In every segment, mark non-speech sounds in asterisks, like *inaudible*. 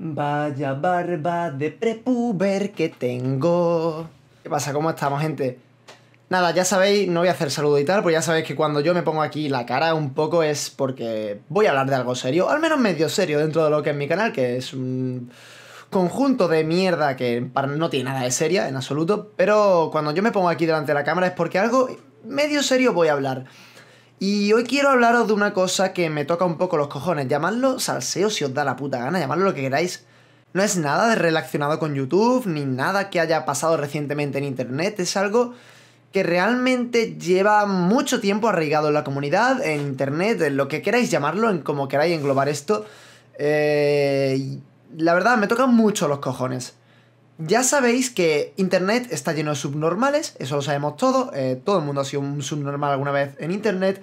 Vaya barba de prepuber que tengo. ¿Qué pasa? ¿Cómo estamos, gente? Nada, ya sabéis, no voy a hacer saludo y tal, porque ya sabéis que cuando yo me pongo aquí la cara un poco es porque voy a hablar de algo serio, al menos medio serio dentro de lo que es mi canal, que es un conjunto de mierda que no tiene nada de seria en absoluto, pero cuando yo me pongo aquí delante de la cámara es porque algo medio serio voy a hablar. Y hoy quiero hablaros de una cosa que me toca un poco los cojones. Llamadlo salseo si os da la puta gana, llamadlo lo que queráis. No es nada de relacionado con YouTube, ni nada que haya pasado recientemente en Internet. Es algo que realmente lleva mucho tiempo arraigado en la comunidad, en Internet, en lo que queráis llamarlo, en como queráis englobar esto. Eh, la verdad, me tocan mucho los cojones. Ya sabéis que Internet está lleno de subnormales, eso lo sabemos todos, eh, todo el mundo ha sido un subnormal alguna vez en Internet,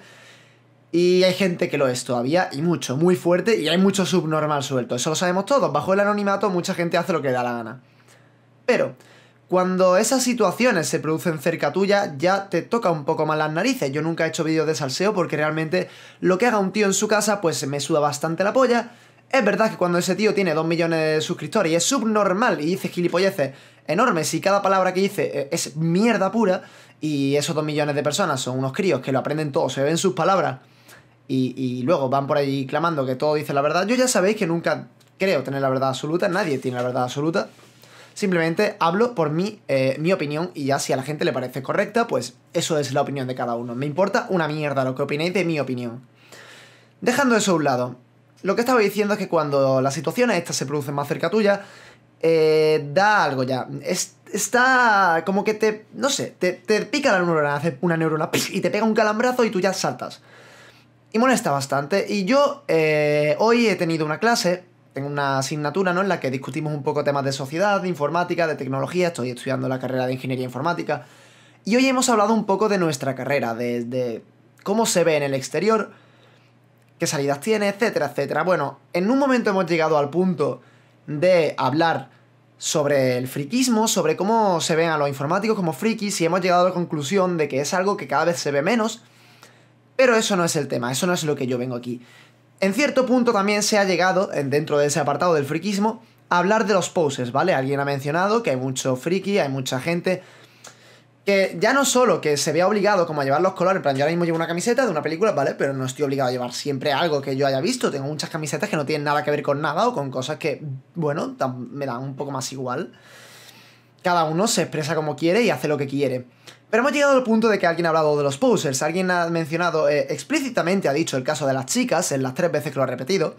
y hay gente que lo es todavía, y mucho, muy fuerte, y hay mucho subnormal suelto, eso lo sabemos todos, bajo el anonimato mucha gente hace lo que da la gana. Pero, cuando esas situaciones se producen cerca tuya, ya te toca un poco más las narices. Yo nunca he hecho vídeos de salseo porque realmente lo que haga un tío en su casa, pues me suda bastante la polla. Es verdad que cuando ese tío tiene 2 millones de suscriptores y es subnormal y dice gilipolleces enormes y cada palabra que dice e-, es mierda pura y esos 2 millones de personas son unos críos que lo aprenden todo, se ven sus palabras y, luego van por ahí clamando que todo dice la verdad, yo ya sabéis que nunca creo tener la verdad absoluta, nadie tiene la verdad absoluta. Simplemente hablo por mi, eh, mi opinión y ya si a la gente le parece correcta, pues eso es la opinión de cada uno. Me importa una mierda lo que opinéis de mi opinión. Dejando eso a un lado, lo que estaba diciendo es que cuando las situaciones estas se producen más cerca tuya, eh, da algo ya. está como que te, no sé, te, te pica la neurona, hace una neurona y te pega un calambrazo y tú ya saltas. Y molesta bastante. Y yo eh, hoy he tenido una clase, tengo una asignatura, ¿no? En la que discutimos un poco temas de sociedad, de informática, de tecnología. Estoy estudiando la carrera de ingeniería informática. Y hoy hemos hablado un poco de nuestra carrera, de cómo se ve en el exterior qué salidas tiene, etcétera, etcétera. Bueno, en un momento hemos llegado al punto de hablar sobre el friquismo, sobre cómo se ven a los informáticos como frikis y hemos llegado a la conclusión de que es algo que cada vez se ve menos, pero eso no es el tema, eso no es lo que yo vengo aquí. En cierto punto también se ha llegado, dentro de ese apartado del friquismo, a hablar de los poses, ¿vale? Alguien ha mencionado que hay mucho friki, hay mucha gente que ya no solo que se vea obligado como a llevar los colores, en plan, yo ahora mismo llevo una camiseta de una película, ¿vale? Pero no estoy obligado a llevar siempre algo que yo haya visto. Tengo muchas camisetas que no tienen nada que ver con nada o con cosas que, bueno, me dan un poco más igual. Cada uno se expresa como quiere y hace lo que quiere. Pero hemos llegado al punto de que alguien ha hablado de los posers, alguien ha mencionado eh, explícitamente, ha dicho el caso de las chicas, en las tres veces que lo ha repetido.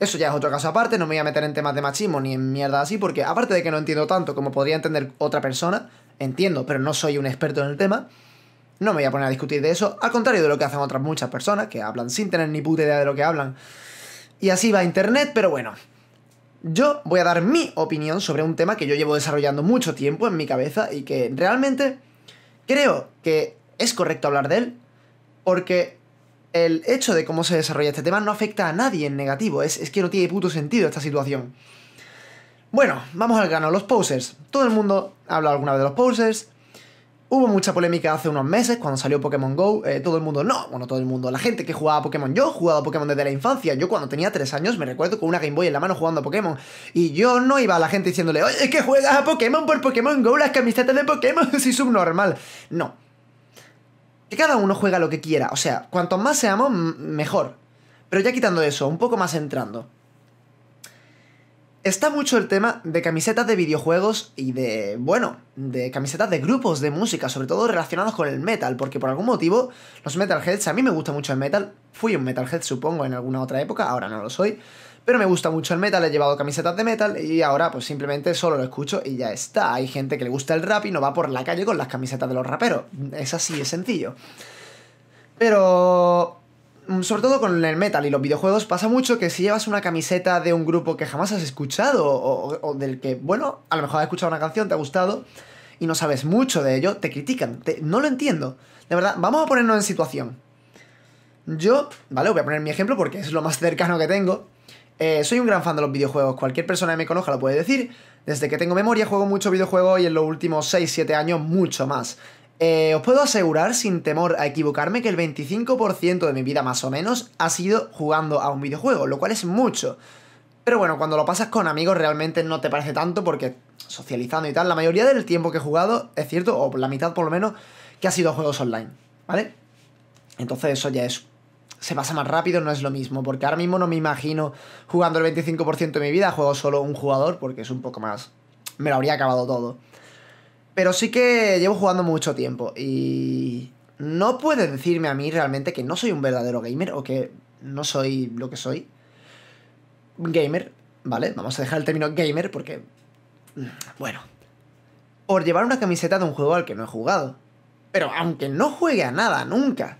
Eso ya es otro caso aparte, no me voy a meter en temas de machismo ni en mierda así, porque aparte de que no entiendo tanto como podría entender otra persona, entiendo, pero no soy un experto en el tema. No me voy a poner a discutir de eso, al contrario de lo que hacen otras muchas personas que hablan sin tener ni puta idea de lo que hablan. Y así va Internet, pero bueno. Yo voy a dar mi opinión sobre un tema que yo llevo desarrollando mucho tiempo en mi cabeza y que realmente creo que es correcto hablar de él, porque el hecho de cómo se desarrolla este tema no afecta a nadie en negativo, es, es que no tiene puto sentido esta situación. Bueno, vamos al grano, los posers. Todo el mundo habla alguna vez de los posers. Hubo mucha polémica hace unos meses cuando salió Pokémon Go. Eh, todo el mundo, no, bueno, todo el mundo. La gente que jugaba a Pokémon, yo jugado a Pokémon desde la infancia. Yo cuando tenía 3 años me recuerdo con una Game Boy en la mano jugando a Pokémon. Y yo no iba a la gente diciéndole, oye, es que juegas a Pokémon por Pokémon Go, las camisetas de Pokémon, soy *laughs* subnormal. No. Que cada uno juega lo que quiera. O sea, cuanto más seamos, mejor. Pero ya quitando eso, un poco más entrando. Está mucho el tema de camisetas de videojuegos y de, bueno, de camisetas de grupos de música, sobre todo relacionados con el metal, porque por algún motivo los metalheads, a mí me gusta mucho el metal, fui un metalhead supongo en alguna otra época, ahora no lo soy, pero me gusta mucho el metal, he llevado camisetas de metal y ahora pues simplemente solo lo escucho y ya está. Hay gente que le gusta el rap y no va por la calle con las camisetas de los raperos, es así, es sencillo. Pero Mm, sobre todo con el metal y los videojuegos, pasa mucho que si llevas una camiseta de un grupo que jamás has escuchado o, del que, bueno, a lo mejor has escuchado una canción, te ha gustado y no sabes mucho de ello, te critican. no lo entiendo. De verdad, vamos a ponernos en situación. Yo, vale, voy a poner mi ejemplo porque es lo más cercano que tengo. Eh, soy un gran fan de los videojuegos, cualquier persona que me conozca lo puede decir. Desde que tengo memoria juego mucho videojuego y en los últimos 6-7 años mucho más. Eh, os puedo asegurar sin temor a equivocarme que el 25% de mi vida más o menos ha sido jugando a un videojuego, lo cual es mucho. Pero bueno, cuando lo pasas con amigos realmente no te parece tanto porque socializando y tal, la mayoría del tiempo que he jugado, es cierto, o la mitad por lo menos, que ha sido juegos online, ¿vale? Entonces eso ya es... Se pasa más rápido, no es lo mismo, porque ahora mismo no me imagino jugando el 25% de mi vida, juego solo un jugador, porque es un poco más... Me lo habría acabado todo. Pero sí que llevo jugando mucho tiempo y no puedes decirme a mí realmente que no soy un verdadero gamer o que no soy lo que soy. Gamer, ¿vale? Vamos a dejar el término gamer porque... Mm, bueno. Por llevar una camiseta de un juego al que no he jugado. Pero aunque no juegue a nada nunca,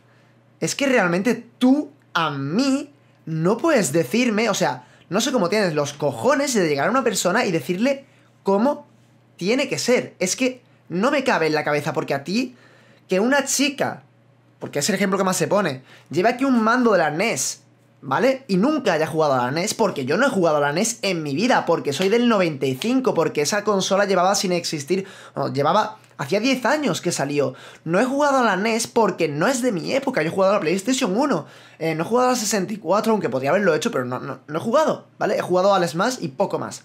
es que realmente tú a mí no puedes decirme, o sea, no sé cómo tienes los cojones de llegar a una persona y decirle cómo tiene que ser. Es que no me cabe en la cabeza, porque a ti, que una chica, porque es el ejemplo que más se pone, lleva aquí un mando de la NES, ¿vale? Y nunca haya jugado a la NES, porque yo no he jugado a la NES en mi vida, porque soy del 95, porque esa consola llevaba sin existir, llevaba... Hacía 10 años que salió. No he jugado a la NES porque no es de mi época. Yo he jugado a la PlayStation 1. Eh, no he jugado a la 64, aunque podría haberlo hecho, pero no, he jugado, ¿vale? He jugado al Smash y poco más.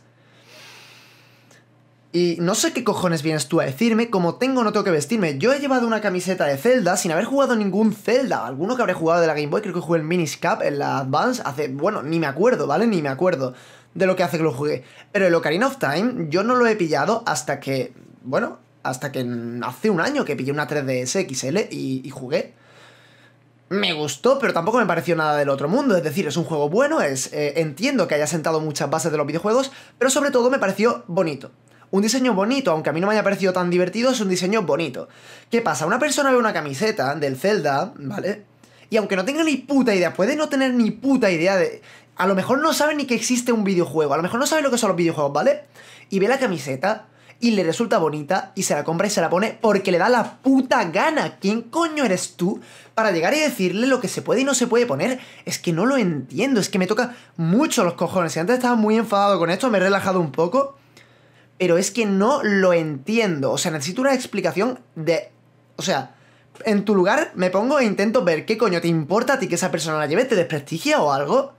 Y no sé qué cojones vienes tú a decirme como tengo no tengo que vestirme. Yo he llevado una camiseta de Zelda sin haber jugado ningún Zelda. Alguno que habré jugado de la Game Boy, creo que jugué el Minis en la Advance hace... Bueno, ni me acuerdo, ¿vale? Ni me acuerdo de lo que hace que lo jugué. Pero el Ocarina of Time yo no lo he pillado hasta que... Bueno, hasta que hace un año que pillé una 3DS XL y, jugué me gustó, pero tampoco me pareció nada del otro mundo. Es decir, es un juego bueno, es, eh, entiendo que haya sentado muchas bases de los videojuegos, pero sobre todo me pareció bonito. Un diseño bonito, aunque a mí no me haya parecido tan divertido, es un diseño bonito. ¿Qué pasa? Una persona ve una camiseta del Zelda, ¿vale? Y aunque no tenga ni puta idea, puede no tener ni puta idea de... A lo mejor no sabe ni que existe un videojuego, a lo mejor no sabe lo que son los videojuegos, ¿vale? Y ve la camiseta y le resulta bonita y se la compra y se la pone porque le da la puta gana. ¿Quién coño eres tú para llegar y decirle lo que se puede y no se puede poner? Es que no lo entiendo, es que me toca mucho los cojones. Y antes estaba muy enfadado con esto, me he relajado un poco pero es que no lo entiendo. O sea, necesito una explicación de... O sea, en tu lugar me pongo e intento ver qué coño te importa a ti que esa persona la lleve, te desprestigia o algo.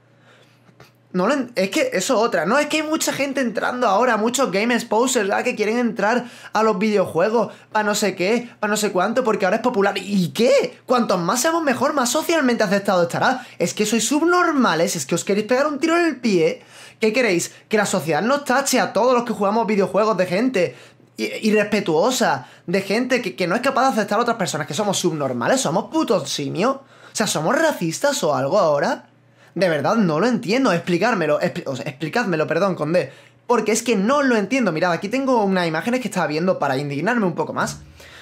No es que eso otra, no, es que hay mucha gente entrando ahora, muchos game exposers ¿verdad? que quieren entrar a los videojuegos, para no sé qué, para no sé cuánto, porque ahora es popular. ¿Y qué? Cuantos más seamos mejor, más socialmente aceptado estará. Es que sois subnormales, es que os queréis pegar un tiro en el pie ¿Qué queréis? Que la sociedad nos tache a todos los que jugamos videojuegos de gente irrespetuosa, de gente que, no es capaz de aceptar a otras personas, que somos subnormales, somos putos simios. O sea, ¿somos racistas o algo ahora? De verdad, no lo entiendo. Explicármelo, expl perdón, con D. Porque es que no lo entiendo. Mirad, aquí tengo unas imágenes que estaba viendo para indignarme un poco más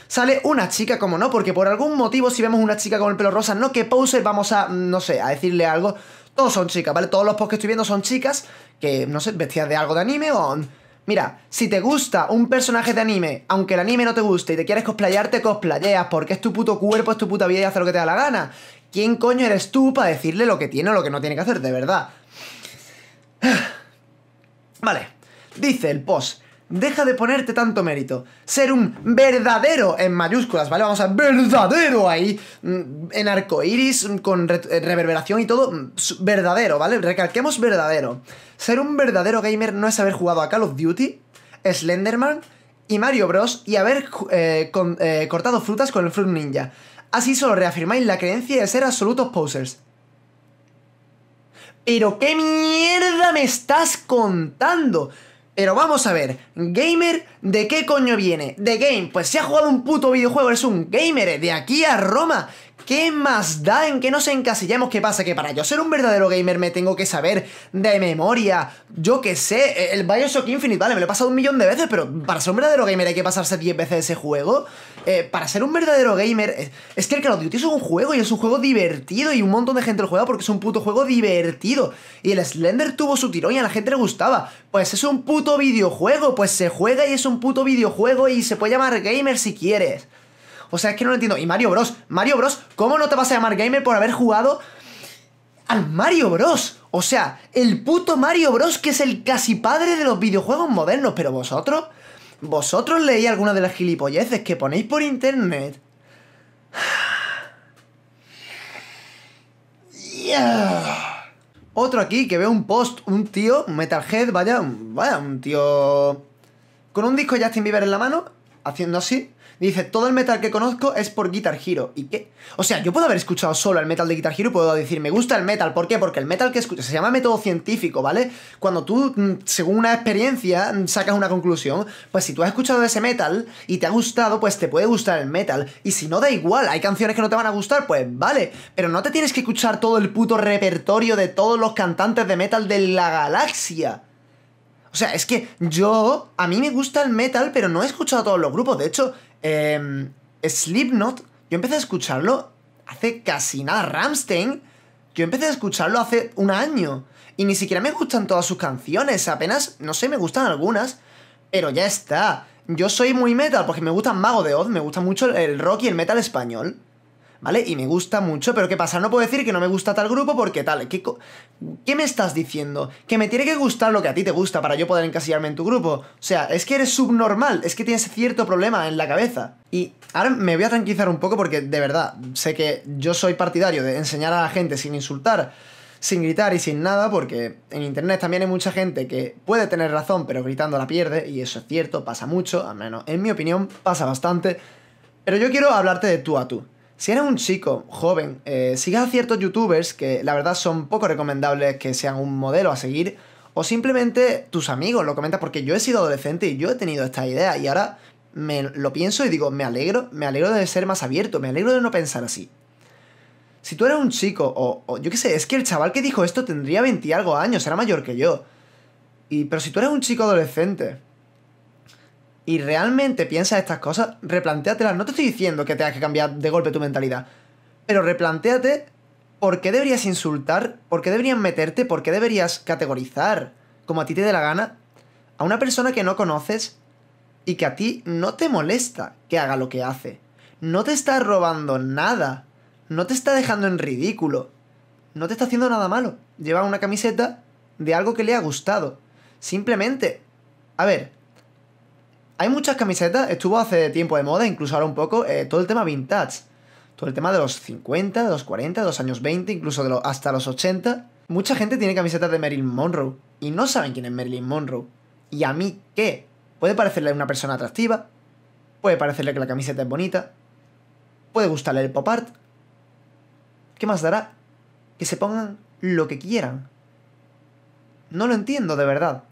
sale una chica, como no, porque por algún motivo si vemos una chica con el pelo rosa, no que pose, vamos a, no sé, a decirle algo. Todos son chicas, ¿vale? Todos los posts que estoy viendo son chicas, que, no sé, vestías de algo de anime o... Mira, si te gusta un personaje de anime, aunque el anime no te guste y te quieres te cosplayeas, porque es tu puto cuerpo, es tu puta vida y hace lo que te da la gana. ¿Quién coño eres tú para decirle lo que tiene o lo que no tiene que hacer, de verdad? *sighs* Vale, dice el post. Deja de ponerte tanto mérito. Ser un verdadero en mayúsculas, ¿vale? Vamos a verdadero ahí. Mm, en arco iris, mm, con eh, reverberación y todo. Mm, verdadero, ¿vale? Recalquemos verdadero. Ser un verdadero gamer no es haber jugado a Call of Duty, Slenderman y Mario Bros. y haber eh, eh, cortado frutas con el Fruit Ninja. Así solo reafirmáis la creencia de ser absolutos posers. Pero qué mierda me estás contando. Pero vamos a ver, gamer, ¿de qué coño viene? De game, pues se ha jugado un puto videojuego, es un gamer, ¿eh? de aquí a Roma. ¿Qué más da en que nos encasillamos? ¿Qué pasa? Que para yo ser un verdadero gamer me tengo que saber de memoria, yo qué sé, eh, el Bioshock Infinite, vale, me lo he pasado un millón de veces, pero para ser un verdadero gamer hay que pasarse 10 veces ese juego. Eh, para ser un verdadero gamer, eh, es, que el Call of Duty es un juego y es un juego divertido y un montón de gente lo juega porque es un puto juego divertido. Y el Slender tuvo su tirón y a la gente le gustaba. Pues es un puto videojuego, pues se juega y es un puto videojuego y se puede llamar gamer si quieres. O sea, es que no lo entiendo. Y Mario Bros. Mario Bros. ¿Cómo no te vas a llamar gamer por haber jugado al Mario Bros? O sea, el puto Mario Bros. que es el casi padre de los videojuegos modernos. Pero vosotros, vosotros leí alguna de las gilipolleces que ponéis por internet. *sighs* Otro aquí que veo un post, un tío, un metalhead, vaya, vaya, un tío con un disco de Justin Bieber en la mano, haciendo así, Dice, todo el metal que conozco es por Guitar Hero. ¿Y qué? O sea, yo puedo haber escuchado solo el metal de Guitar Hero y puedo decir, me gusta el metal. ¿Por qué? Porque el metal que escucha se llama método científico, ¿vale? Cuando tú, mm, según una experiencia, mm, sacas una conclusión, pues si tú has escuchado ese metal y te ha gustado, pues te puede gustar el metal. Y si no, da igual. Hay canciones que no te van a gustar, pues vale. Pero no te tienes que escuchar todo el puto repertorio de todos los cantantes de metal de la galaxia. O sea, es que yo, a mí me gusta el metal, pero no he escuchado todos los grupos. De hecho, eh, Slipknot, yo empecé a escucharlo hace casi nada. Ramstein, yo empecé a escucharlo hace un año. Y ni siquiera me gustan todas sus canciones. Apenas, no sé, me gustan algunas. Pero ya está. Yo soy muy metal porque me gusta Mago de Oz, me gusta mucho el rock y el metal español. ¿vale? Y me gusta mucho, pero ¿qué pasa? No puedo decir que no me gusta tal grupo porque tal. ¿Qué, ¿Qué, me estás diciendo? Que me tiene que gustar lo que a ti te gusta para yo poder encasillarme en tu grupo. O sea, es que eres subnormal, es que tienes cierto problema en la cabeza. Y ahora me voy a tranquilizar un poco porque de verdad, sé que yo soy partidario de enseñar a la gente sin insultar. Sin gritar y sin nada, porque en internet también hay mucha gente que puede tener razón, pero gritando la pierde, y eso es cierto, pasa mucho, al menos en mi opinión, pasa bastante. Pero yo quiero hablarte de tú a tú. Si eres un chico joven, eh, sigas a ciertos youtubers que la verdad son poco recomendables que sean un modelo a seguir, o simplemente tus amigos lo comentan, porque yo he sido adolescente y yo he tenido esta idea, y ahora me lo pienso y digo, me alegro, me alegro de ser más abierto, me alegro de no pensar así. Si tú eras un chico, o, yo qué sé, es que el chaval que dijo esto tendría 20 algo años, era mayor que yo. Y, pero si tú eres un chico adolescente, y realmente piensas estas cosas, replantéatelas. No te estoy diciendo que tengas que cambiar de golpe tu mentalidad, pero replantéate por qué deberías insultar, por qué deberías meterte, por qué deberías categorizar, como a ti te dé la gana, a una persona que no conoces y que a ti no te molesta que haga lo que hace. No te está robando nada, no te está dejando en ridículo, no te está haciendo nada malo. Lleva una camiseta de algo que le ha gustado. Simplemente, a ver, hay muchas camisetas, estuvo hace tiempo de moda, incluso ahora un poco, eh, todo el tema vintage. Todo el tema de los 50, de los 40, de los años 20, incluso de hasta los 80. Mucha gente tiene camisetas de Marilyn Monroe y no saben quién es Marilyn Monroe. ¿Y a mí qué? Puede parecerle una persona atractiva, puede parecerle que la camiseta es bonita, puede gustarle el pop art. ¿Qué más dará? Que se pongan lo que quieran. No lo entiendo de verdad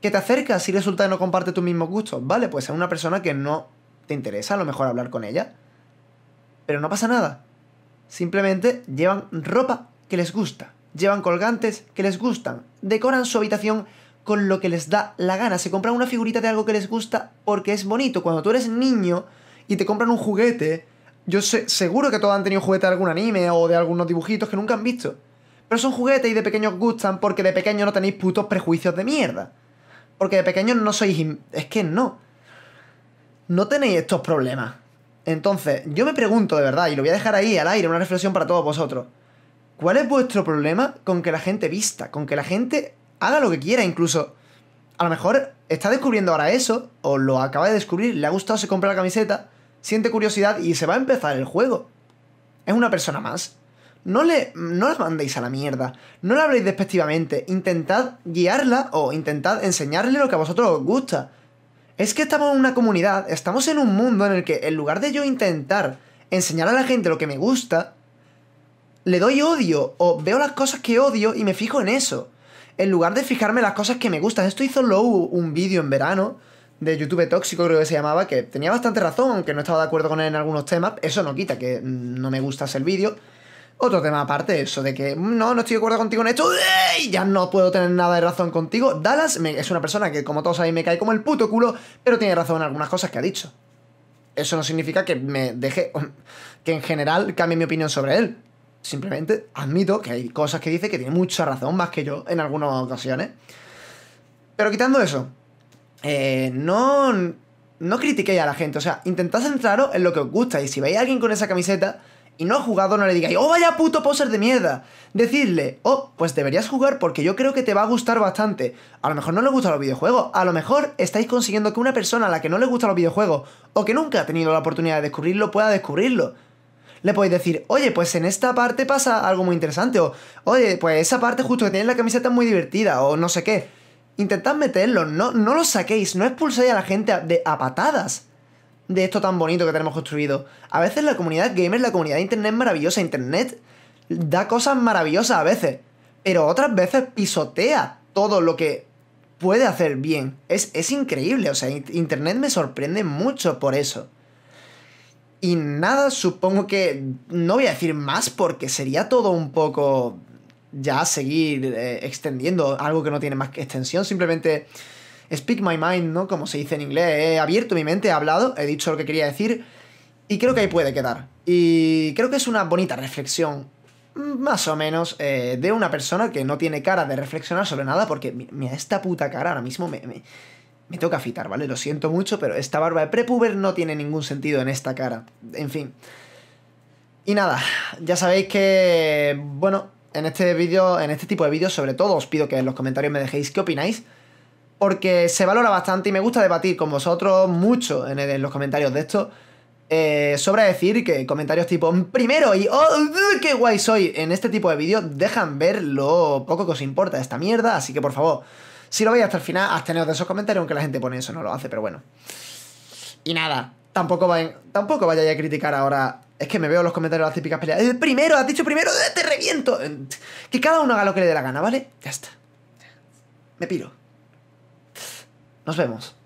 que te acercas si resulta que no comparte tus mismos gustos. Vale, pues es una persona que no te interesa a lo mejor hablar con ella. Pero no pasa nada. Simplemente llevan ropa que les gusta, llevan colgantes que les gustan, decoran su habitación con lo que les da la gana, se compran una figurita de algo que les gusta porque es bonito. Cuando tú eres niño y te compran un juguete, yo sé, seguro que todos han tenido juguete de algún anime o de algunos dibujitos que nunca han visto. Pero son juguetes y de pequeños gustan porque de pequeño no tenéis putos prejuicios de mierda. Porque de pequeño no sois... Es que no. No tenéis estos problemas. Entonces, yo me pregunto de verdad, y lo voy a dejar ahí al aire, una reflexión para todos vosotros. ¿Cuál es vuestro problema con que la gente vista? Con que la gente haga lo que quiera incluso. A lo mejor está descubriendo ahora eso, o lo acaba de descubrir, le ha gustado, se compra la camiseta, siente curiosidad y se va a empezar el juego. Es una persona más no le no mandéis a la mierda, no la habléis despectivamente, intentad guiarla o intentad enseñarle lo que a vosotros os gusta. Es que estamos en una comunidad, estamos en un mundo en el que en lugar de yo intentar enseñar a la gente lo que me gusta, le doy odio o veo las cosas que odio y me fijo en eso. En lugar de fijarme en las cosas que me gustan. Esto hizo Low un vídeo en verano de YouTube Tóxico, creo que se llamaba, que tenía bastante razón, aunque no estaba de acuerdo con él en algunos temas. Eso no quita que no me gustase el vídeo. Otro tema aparte, eso de que mm, no, no estoy de acuerdo contigo en esto, ya no puedo tener nada de razón contigo. Dallas es una persona que, como todos sabéis, me cae como el puto culo, pero tiene razón en algunas cosas que ha dicho. Eso no significa que me deje, *laughs* que en general cambie mi opinión sobre él. Simplemente admito que hay cosas que dice que tiene mucha razón, más que yo en algunas ocasiones. Pero quitando eso, eh, no, no critiquéis a la gente, o sea, intentad centraros en lo que os gusta y si veis a alguien con esa camiseta y no ha jugado, no le digáis, oh, vaya puto poser de mierda. Decirle, oh, pues deberías jugar porque yo creo que te va a gustar bastante. A lo mejor no le gustan los videojuegos, a lo mejor estáis consiguiendo que una persona a la que no le gustan los videojuegos o que nunca ha tenido la oportunidad de descubrirlo pueda descubrirlo. Le podéis decir, oye, pues en esta parte pasa algo muy interesante, o oye, pues esa parte justo que tiene la camiseta es muy divertida, o no sé qué. Intentad meterlo, no, no lo saquéis, no expulséis a la gente de, a patadas de esto tan bonito que tenemos construido. A veces la comunidad gamer, la comunidad de internet maravillosa. Internet da cosas maravillosas a veces, pero otras veces pisotea todo lo que puede hacer bien. Es, es increíble, o sea, internet me sorprende mucho por eso. Y nada, supongo que no voy a decir más porque sería todo un poco ya seguir eh, extendiendo algo que no tiene más que extensión. Simplemente speak my mind, ¿no? Como se dice en inglés, he abierto mi mente, he hablado, he dicho lo que quería decir y creo que ahí puede quedar. Y creo que es una bonita reflexión, mm, más o menos, eh, de una persona que no tiene cara de reflexionar sobre nada porque mira, esta puta cara ahora mismo me... me, toca afitar, ¿vale? Lo siento mucho, pero esta barba de prepuber no tiene ningún sentido en esta cara. En fin. Y nada, ya sabéis que, bueno, en este vídeo, en este tipo de vídeos, sobre todo os pido que en los comentarios me dejéis qué opináis porque se valora bastante y me gusta debatir con vosotros mucho en, los comentarios de esto. Eh, sobra decir que comentarios tipo primero y oh, qué guay soy en este tipo de vídeos dejan ver lo poco que os importa esta mierda, así que por favor, si lo veis hasta el final, absteneos de esos comentarios, aunque la gente pone eso, no lo hace, pero bueno. Y nada, tampoco, tampoco vayáis a criticar ahora. Es que me veo los comentarios de las típicas peleas. primero, has dicho primero, eh, te reviento. Que cada uno haga lo que le dé la gana, ¿vale? Ya está. Me piro. Nos vemos.